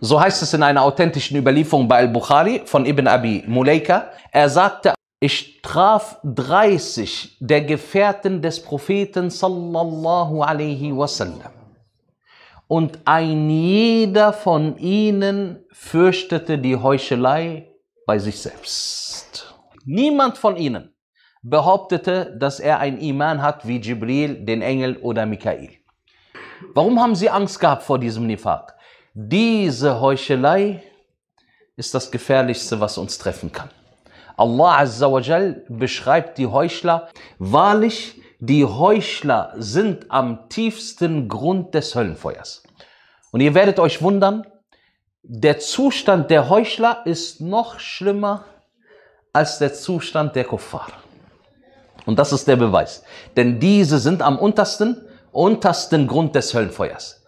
So heißt es in einer authentischen Überlieferung bei Al-Bukhari von Ibn Abi Muleika. Er sagte, ich traf 30 der Gefährten des Propheten sallallahu alaihi wasallam. Und ein jeder von ihnen fürchtete die Heuchelei bei sich selbst. Niemand von ihnen behauptete, dass er ein Iman hat wie Jibril, den Engel oder Michael. Warum haben sie Angst gehabt vor diesem Nifak? Diese Heuchelei ist das Gefährlichste, was uns treffen kann. Allah Azza wa Jal beschreibt die Heuchler. Wahrlich, die Heuchler sind am tiefsten Grund des Höllenfeuers. Und ihr werdet euch wundern, der Zustand der Heuchler ist noch schlimmer als der Zustand der Kuffar. Und das ist der Beweis. Denn diese sind am untersten, untersten Grund des Höllenfeuers.